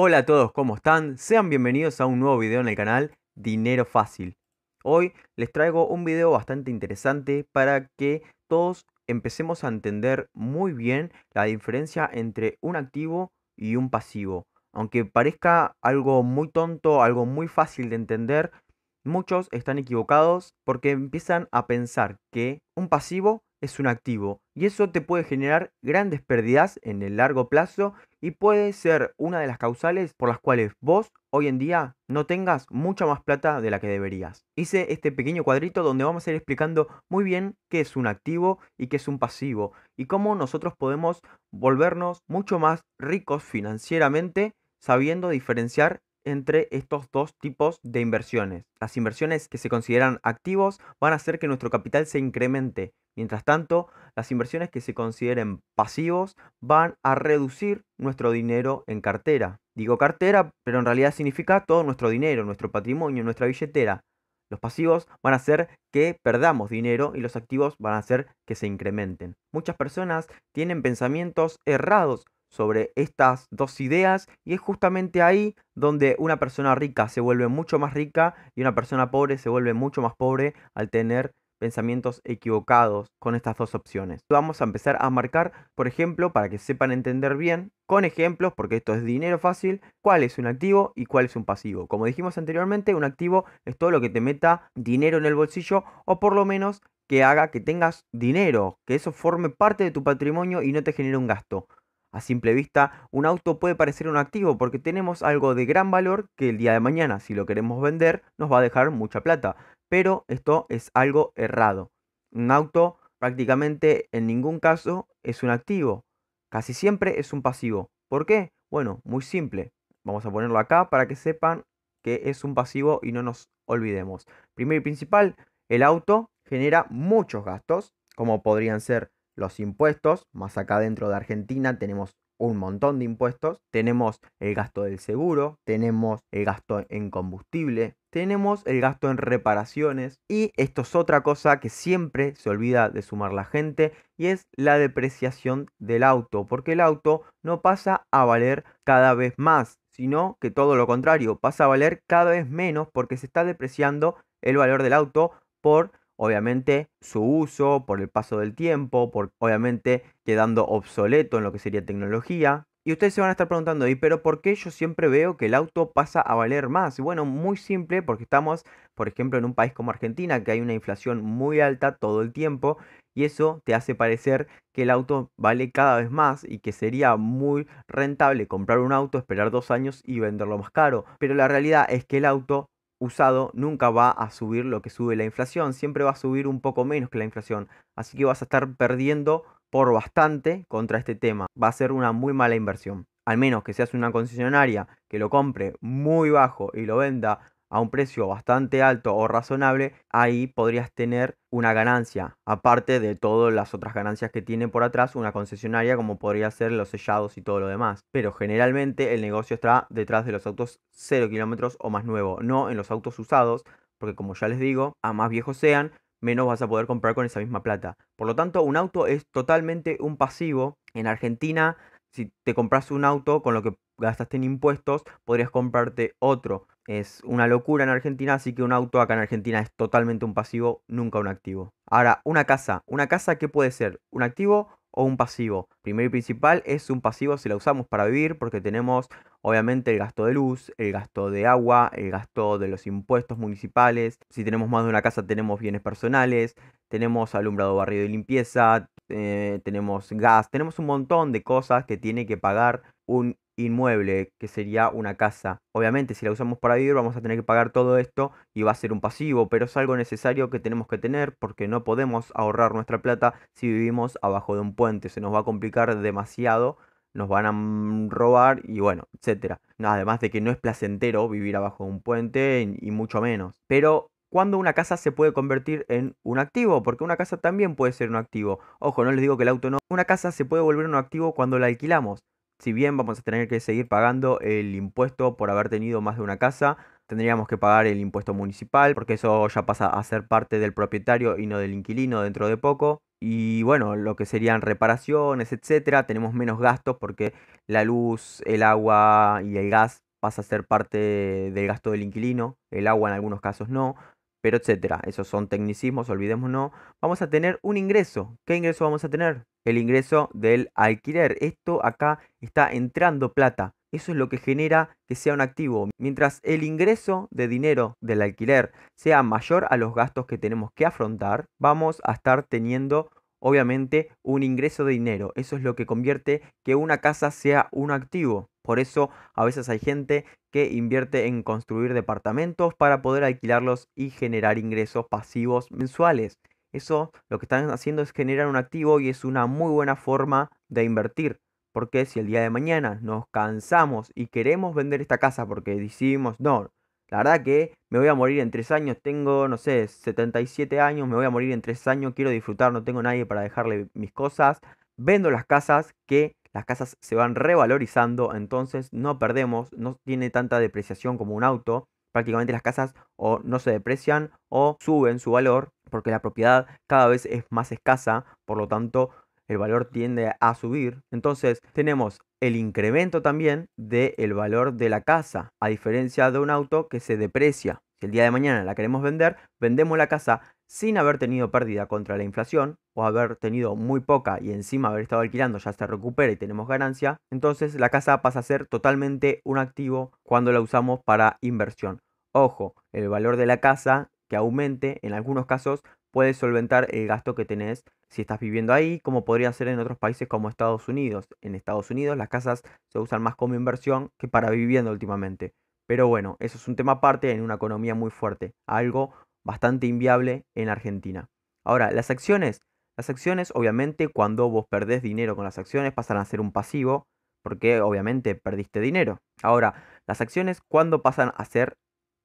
Hola a todos, ¿cómo están? Sean bienvenidos a un nuevo video en el canal Dinero Fácil. Hoy les traigo un video bastante interesante para que todos empecemos a entender muy bien la diferencia entre un activo y un pasivo. Aunque parezca algo muy tonto, algo muy fácil de entender, muchos están equivocados porque empiezan a pensar que un pasivo es un activo y eso te puede generar grandes pérdidas en el largo plazo y puede ser una de las causales por las cuales vos hoy en día no tengas mucha más plata de la que deberías. Hice este pequeño cuadrito donde vamos a ir explicando muy bien qué es un activo y qué es un pasivo y cómo nosotros podemos volvernos mucho más ricos financieramente sabiendo diferenciar entre estos dos tipos de inversiones. Las inversiones que se consideran activos van a hacer que nuestro capital se incremente. Mientras tanto, las inversiones que se consideren pasivos van a reducir nuestro dinero en cartera. Digo cartera, pero en realidad significa todo nuestro dinero, nuestro patrimonio, nuestra billetera. Los pasivos van a hacer que perdamos dinero y los activos van a hacer que se incrementen. Muchas personas tienen pensamientos errados sobre estas dos ideas y es justamente ahí donde una persona rica se vuelve mucho más rica y una persona pobre se vuelve mucho más pobre al tener pensamientos equivocados con estas dos opciones. Vamos a empezar a marcar, por ejemplo, para que sepan entender bien, con ejemplos, porque esto es dinero fácil, cuál es un activo y cuál es un pasivo. Como dijimos anteriormente, un activo es todo lo que te meta dinero en el bolsillo o por lo menos que haga que tengas dinero, que eso forme parte de tu patrimonio y no te genere un gasto. A simple vista, un auto puede parecer un activo porque tenemos algo de gran valor que el día de mañana, si lo queremos vender, nos va a dejar mucha plata. Pero esto es algo errado. Un auto prácticamente en ningún caso es un activo. Casi siempre es un pasivo. ¿Por qué? Bueno, muy simple. Vamos a ponerlo acá para que sepan que es un pasivo y no nos olvidemos. Primero y principal, el auto genera muchos gastos, como podrían ser los impuestos, más acá dentro de Argentina tenemos un montón de impuestos, tenemos el gasto del seguro, tenemos el gasto en combustible, tenemos el gasto en reparaciones y esto es otra cosa que siempre se olvida de sumar la gente y es la depreciación del auto, porque el auto no pasa a valer cada vez más, sino que todo lo contrario, pasa a valer cada vez menos porque se está depreciando el valor del auto por obviamente su uso por el paso del tiempo, por obviamente quedando obsoleto en lo que sería tecnología. Y ustedes se van a estar preguntando, ¿y pero por qué yo siempre veo que el auto pasa a valer más? bueno, muy simple, porque estamos, por ejemplo, en un país como Argentina, que hay una inflación muy alta todo el tiempo, y eso te hace parecer que el auto vale cada vez más y que sería muy rentable comprar un auto, esperar dos años y venderlo más caro. Pero la realidad es que el auto usado nunca va a subir lo que sube la inflación, siempre va a subir un poco menos que la inflación, así que vas a estar perdiendo por bastante contra este tema, va a ser una muy mala inversión. Al menos que seas una concesionaria que lo compre muy bajo y lo venda a un precio bastante alto o razonable, ahí podrías tener una ganancia, aparte de todas las otras ganancias que tiene por atrás una concesionaria como podría ser los sellados y todo lo demás. Pero generalmente el negocio está detrás de los autos 0 kilómetros o más nuevo, no en los autos usados, porque como ya les digo, a más viejos sean, menos vas a poder comprar con esa misma plata. Por lo tanto, un auto es totalmente un pasivo. En Argentina, si te compras un auto con lo que gastaste en impuestos, podrías comprarte otro es una locura en Argentina, así que un auto acá en Argentina es totalmente un pasivo, nunca un activo. Ahora, una casa. ¿Una casa qué puede ser? ¿Un activo o un pasivo? Primero y principal es un pasivo si la usamos para vivir, porque tenemos obviamente el gasto de luz, el gasto de agua, el gasto de los impuestos municipales. Si tenemos más de una casa tenemos bienes personales, tenemos alumbrado, barrio y limpieza, eh, tenemos gas, tenemos un montón de cosas que tiene que pagar un inmueble, que sería una casa. Obviamente, si la usamos para vivir, vamos a tener que pagar todo esto y va a ser un pasivo, pero es algo necesario que tenemos que tener porque no podemos ahorrar nuestra plata si vivimos abajo de un puente. Se nos va a complicar demasiado, nos van a mm, robar y bueno, etcétera. Además de que no es placentero vivir abajo de un puente y mucho menos. Pero cuando una casa se puede convertir en un activo, porque una casa también puede ser un activo. Ojo, no les digo que el auto no. Una casa se puede volver un activo cuando la alquilamos. Si bien vamos a tener que seguir pagando el impuesto por haber tenido más de una casa, tendríamos que pagar el impuesto municipal, porque eso ya pasa a ser parte del propietario y no del inquilino dentro de poco. Y bueno, lo que serían reparaciones, etcétera, tenemos menos gastos porque la luz, el agua y el gas pasa a ser parte del gasto del inquilino, el agua en algunos casos no, pero etcétera. Esos son tecnicismos, olvidémonos. Vamos a tener un ingreso. ¿Qué ingreso vamos a tener? el ingreso del alquiler. Esto acá está entrando plata. Eso es lo que genera que sea un activo. Mientras el ingreso de dinero del alquiler sea mayor a los gastos que tenemos que afrontar, vamos a estar teniendo obviamente un ingreso de dinero. Eso es lo que convierte que una casa sea un activo. Por eso a veces hay gente que invierte en construir departamentos para poder alquilarlos y generar ingresos pasivos mensuales. Eso lo que están haciendo es generar un activo y es una muy buena forma de invertir. Porque si el día de mañana nos cansamos y queremos vender esta casa porque decimos no, la verdad que me voy a morir en tres años, tengo, no sé, 77 años, me voy a morir en tres años, quiero disfrutar, no tengo nadie para dejarle mis cosas, vendo las casas que las casas se van revalorizando, entonces no perdemos, no tiene tanta depreciación como un auto. Prácticamente las casas o no se deprecian o suben su valor porque la propiedad cada vez es más escasa, por lo tanto el valor tiende a subir. Entonces tenemos el incremento también del el valor de la casa, a diferencia de un auto que se deprecia. Si el día de mañana la queremos vender, vendemos la casa sin haber tenido pérdida contra la inflación o haber tenido muy poca y encima haber estado alquilando ya se recupera y tenemos ganancia, entonces la casa pasa a ser totalmente un activo cuando la usamos para inversión. Ojo, el valor de la casa que aumente, en algunos casos puede solventar el gasto que tenés si estás viviendo ahí, como podría ser en otros países como Estados Unidos. En Estados Unidos las casas se usan más como inversión que para vivienda últimamente. Pero bueno, eso es un tema aparte en una economía muy fuerte, algo bastante inviable en Argentina. Ahora, las acciones. Las acciones, obviamente, cuando vos perdés dinero con las acciones, pasan a ser un pasivo, porque obviamente perdiste dinero. Ahora, las acciones, ¿cuándo pasan a ser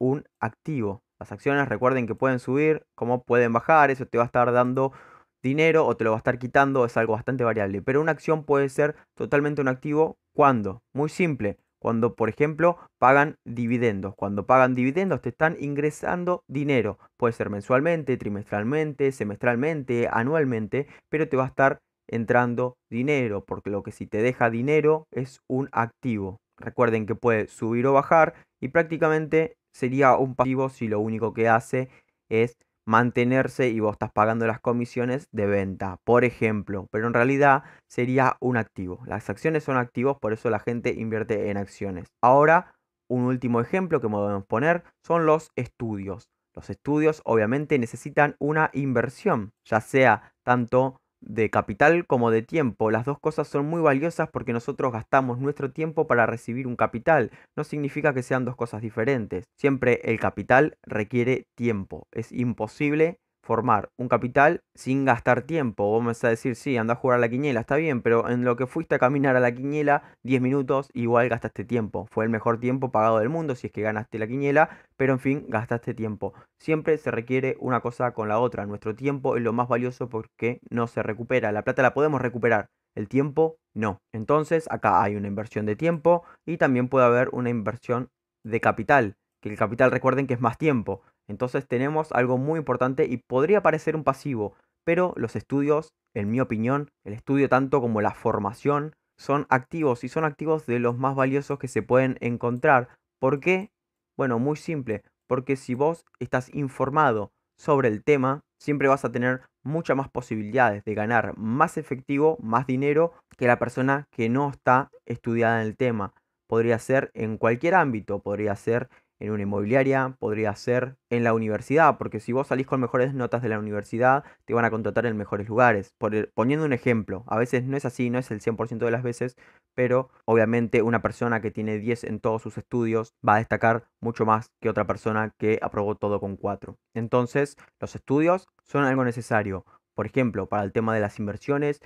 un activo? Las acciones recuerden que pueden subir, como pueden bajar, eso te va a estar dando dinero o te lo va a estar quitando, es algo bastante variable. Pero una acción puede ser totalmente un activo cuando, muy simple, cuando por ejemplo pagan dividendos. Cuando pagan dividendos te están ingresando dinero. Puede ser mensualmente, trimestralmente, semestralmente, anualmente, pero te va a estar entrando dinero, porque lo que si te deja dinero es un activo. Recuerden que puede subir o bajar y prácticamente sería un pasivo si lo único que hace es mantenerse y vos estás pagando las comisiones de venta, por ejemplo. Pero en realidad sería un activo. Las acciones son activos, por eso la gente invierte en acciones. Ahora, un último ejemplo que podemos poner son los estudios. Los estudios obviamente necesitan una inversión, ya sea tanto de capital como de tiempo. Las dos cosas son muy valiosas porque nosotros gastamos nuestro tiempo para recibir un capital. No significa que sean dos cosas diferentes. Siempre el capital requiere tiempo. Es imposible formar un capital sin gastar tiempo. Vos me vas a decir, sí, anda a jugar a la quiniela, está bien, pero en lo que fuiste a caminar a la quiniela 10 minutos, igual gastaste tiempo. Fue el mejor tiempo pagado del mundo si es que ganaste la quiniela, pero en fin, gastaste tiempo. Siempre se requiere una cosa con la otra. Nuestro tiempo es lo más valioso porque no se recupera. La plata la podemos recuperar, el tiempo no. Entonces, acá hay una inversión de tiempo y también puede haber una inversión de capital, que el capital recuerden que es más tiempo. Entonces tenemos algo muy importante y podría parecer un pasivo, pero los estudios, en mi opinión, el estudio tanto como la formación, son activos y son activos de los más valiosos que se pueden encontrar. ¿Por qué? Bueno, muy simple, porque si vos estás informado sobre el tema, siempre vas a tener muchas más posibilidades de ganar más efectivo, más dinero que la persona que no está estudiada en el tema. Podría ser en cualquier ámbito, podría ser en una inmobiliaria, podría ser en la universidad, porque si vos salís con mejores notas de la universidad, te van a contratar en mejores lugares. poniendo un ejemplo, a veces no es así, no es el 100% de las veces, pero obviamente una persona que tiene 10 en todos sus estudios va a destacar mucho más que otra persona que aprobó todo con 4. Entonces, los estudios son algo necesario. Por ejemplo, para el tema de las inversiones,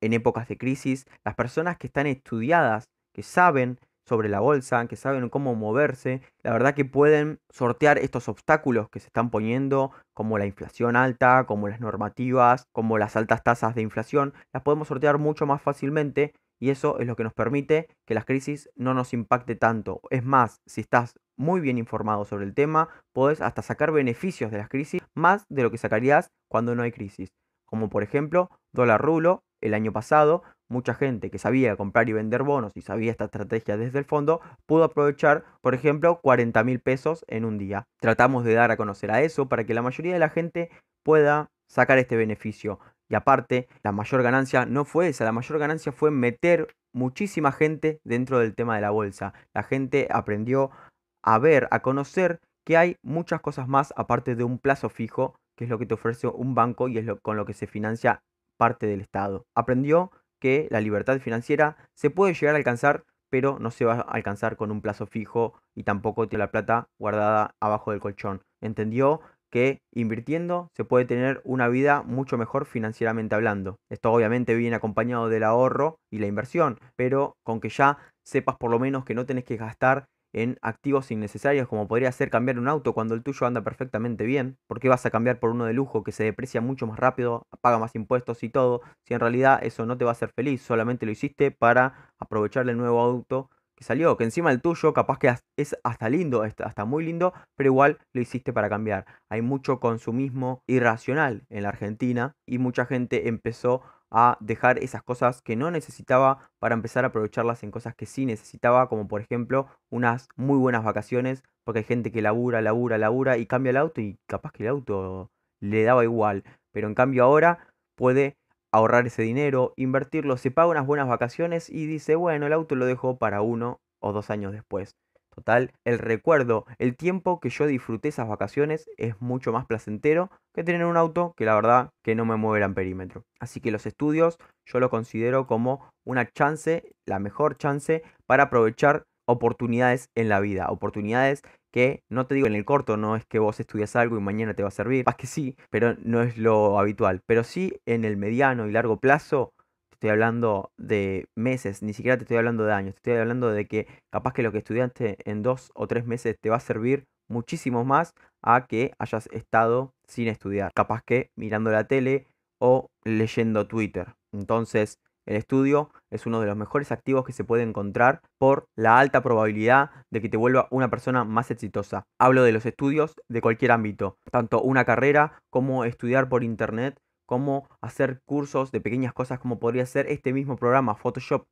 en épocas de crisis, las personas que están estudiadas, que saben sobre la bolsa, que saben cómo moverse, la verdad que pueden sortear estos obstáculos que se están poniendo, como la inflación alta, como las normativas, como las altas tasas de inflación, las podemos sortear mucho más fácilmente y eso es lo que nos permite que las crisis no nos impacte tanto. Es más, si estás muy bien informado sobre el tema, podés hasta sacar beneficios de las crisis más de lo que sacarías cuando no hay crisis. Como por ejemplo, dólar rulo el año pasado mucha gente que sabía comprar y vender bonos y sabía esta estrategia desde el fondo, pudo aprovechar, por ejemplo, 40 mil pesos en un día. Tratamos de dar a conocer a eso para que la mayoría de la gente pueda sacar este beneficio. Y aparte, la mayor ganancia no fue esa, la mayor ganancia fue meter muchísima gente dentro del tema de la bolsa. La gente aprendió a ver, a conocer que hay muchas cosas más aparte de un plazo fijo, que es lo que te ofrece un banco y es con lo que se financia parte del Estado. Aprendió que la libertad financiera se puede llegar a alcanzar, pero no se va a alcanzar con un plazo fijo y tampoco tiene la plata guardada abajo del colchón. Entendió que invirtiendo se puede tener una vida mucho mejor financieramente hablando. Esto obviamente viene acompañado del ahorro y la inversión, pero con que ya sepas por lo menos que no tenés que gastar en activos innecesarios como podría ser cambiar un auto cuando el tuyo anda perfectamente bien. ¿Por qué vas a cambiar por uno de lujo que se deprecia mucho más rápido, paga más impuestos y todo? Si en realidad eso no te va a hacer feliz, solamente lo hiciste para aprovechar el nuevo auto que salió, que encima el tuyo capaz que es hasta lindo, hasta muy lindo, pero igual lo hiciste para cambiar. Hay mucho consumismo irracional en la Argentina y mucha gente empezó a dejar esas cosas que no necesitaba para empezar a aprovecharlas en cosas que sí necesitaba, como por ejemplo unas muy buenas vacaciones, porque hay gente que labura, labura, labura y cambia el auto y capaz que el auto le daba igual, pero en cambio ahora puede ahorrar ese dinero, invertirlo, se paga unas buenas vacaciones y dice, bueno, el auto lo dejo para uno o dos años después. Total, el recuerdo, el tiempo que yo disfruté esas vacaciones es mucho más placentero que tener un auto que la verdad que no me mueve el perímetro. Así que los estudios yo lo considero como una chance, la mejor chance para aprovechar oportunidades en la vida, oportunidades que no te digo en el corto, no es que vos estudias algo y mañana te va a servir, más que sí, pero no es lo habitual, pero sí en el mediano y largo plazo estoy hablando de meses, ni siquiera te estoy hablando de años, te estoy hablando de que capaz que lo que estudiaste en dos o tres meses te va a servir muchísimo más a que hayas estado sin estudiar, capaz que mirando la tele o leyendo Twitter. Entonces, el estudio es uno de los mejores activos que se puede encontrar por la alta probabilidad de que te vuelva una persona más exitosa. Hablo de los estudios de cualquier ámbito, tanto una carrera como estudiar por internet cómo hacer cursos de pequeñas cosas como podría ser este mismo programa, Photoshop.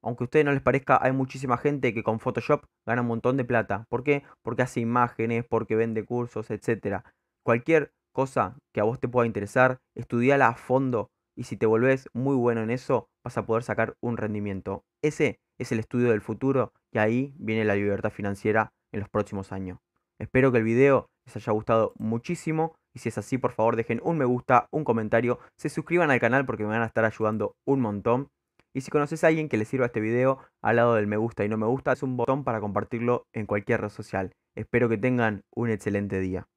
Aunque a ustedes no les parezca, hay muchísima gente que con Photoshop gana un montón de plata. ¿Por qué? Porque hace imágenes, porque vende cursos, etc. Cualquier cosa que a vos te pueda interesar, estudiala a fondo y si te volvés muy bueno en eso, vas a poder sacar un rendimiento. Ese es el estudio del futuro y ahí viene la libertad financiera en los próximos años. Espero que el video les haya gustado muchísimo. Y si es así, por favor dejen un me gusta, un comentario, se suscriban al canal porque me van a estar ayudando un montón. Y si conoces a alguien que le sirva este video, al lado del me gusta y no me gusta es un botón para compartirlo en cualquier red social. Espero que tengan un excelente día.